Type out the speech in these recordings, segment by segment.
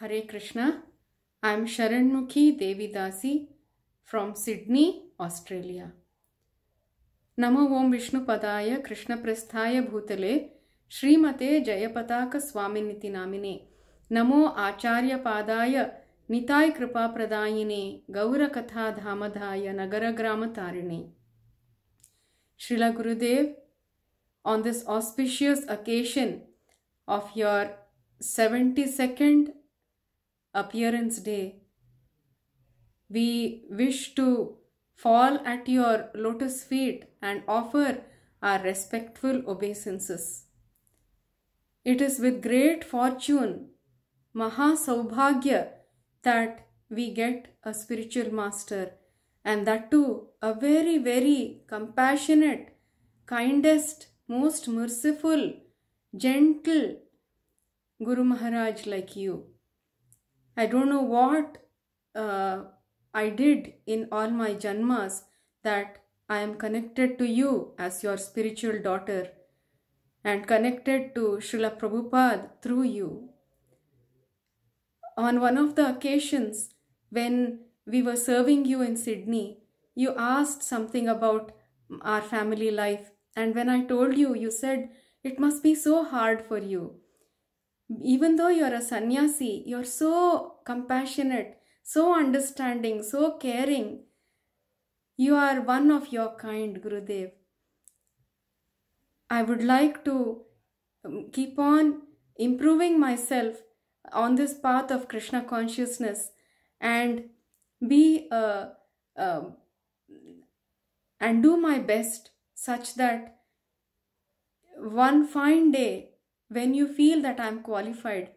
Hare Krishna, I am Sharanmukhi Dasi from Sydney, Australia. Namo Om Vishnu Padaya Krishna Prasthaya Bhutale Srimate Jayapataka Swaminiti Namine Namo Acharya Padaya Nitai Kripa Pradayine Gaura Katha Dhamadhaya Nagara Gramatarine Srila Gurudev, on this auspicious occasion of your 72nd appearance day. We wish to fall at your lotus feet and offer our respectful obeisances. It is with great fortune, Mahasaubhagya, that we get a spiritual master and that too a very, very compassionate, kindest, most merciful, gentle Guru Maharaj like you. I don't know what uh, I did in all my janmas that I am connected to you as your spiritual daughter and connected to Srila Prabhupada through you. On one of the occasions when we were serving you in Sydney, you asked something about our family life, and when I told you, you said, It must be so hard for you even though you're a sannyasi, you're so compassionate, so understanding, so caring. You are one of your kind, Gurudev. I would like to um, keep on improving myself on this path of Krishna consciousness and be a uh, um, and do my best such that one fine day when you feel that I'm qualified,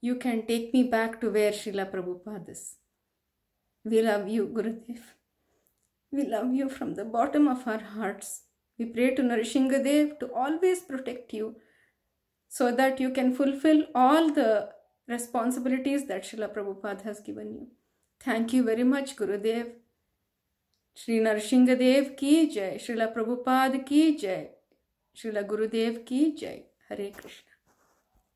you can take me back to where Srila Prabhupada is. We love you, Gurudev. We love you from the bottom of our hearts. We pray to Narishingadev to always protect you so that you can fulfill all the responsibilities that Srila Prabhupada has given you. Thank you very much, Gurudev. Sri Narshingadev ki jai, Srila Prabhupada ki jai, Srila Gurudev ki jai. Hare Krishna.